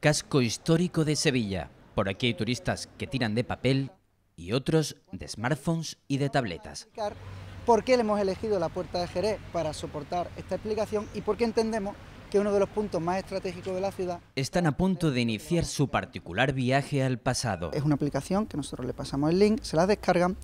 casco histórico de Sevilla. Por aquí hay turistas que tiran de papel y otros de smartphones y de tabletas. ¿Por qué le hemos elegido la puerta de Jerez para soportar esta explicación y por qué entendemos que uno de los puntos más estratégicos de la ciudad... Están a punto de iniciar su particular viaje al pasado. Es una aplicación que nosotros le pasamos el link, se la descargan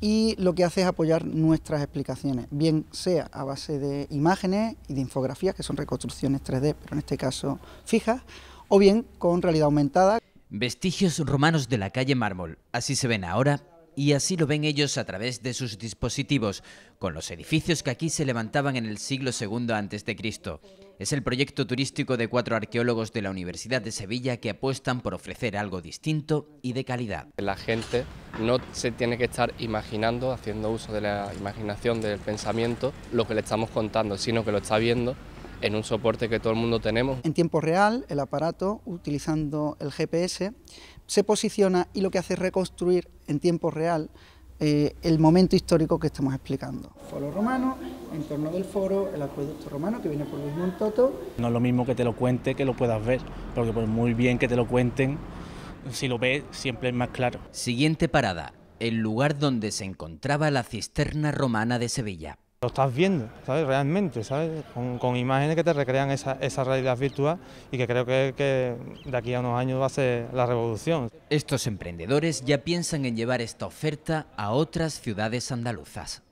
y lo que hace es apoyar nuestras explicaciones, bien sea a base de imágenes y de infografías, que son reconstrucciones 3D, pero en este caso fijas, o bien con realidad aumentada. Vestigios romanos de la calle Mármol, así se ven ahora y así lo ven ellos a través de sus dispositivos, con los edificios que aquí se levantaban en el siglo II a.C. Es el proyecto turístico de cuatro arqueólogos de la Universidad de Sevilla que apuestan por ofrecer algo distinto y de calidad. La gente no se tiene que estar imaginando, haciendo uso de la imaginación, del pensamiento, lo que le estamos contando, sino que lo está viendo en un soporte que todo el mundo tenemos. En tiempo real, el aparato, utilizando el GPS, se posiciona y lo que hace es reconstruir en tiempo real eh, el momento histórico que estamos explicando. Foro romano, en torno del foro, el acueducto romano que viene por Luis Montoto. No es lo mismo que te lo cuente que lo puedas ver, porque pues muy bien que te lo cuenten, si lo ves siempre es más claro. Siguiente parada, el lugar donde se encontraba la cisterna romana de Sevilla. Lo estás viendo, ¿sabes? Realmente, ¿sabes? Con, imágenes que te recrean esa, realidad virtual y que creo que, de aquí a unos años va a ser la revolución. Estos emprendedores ya piensan en llevar esta oferta a otras ciudades andaluzas.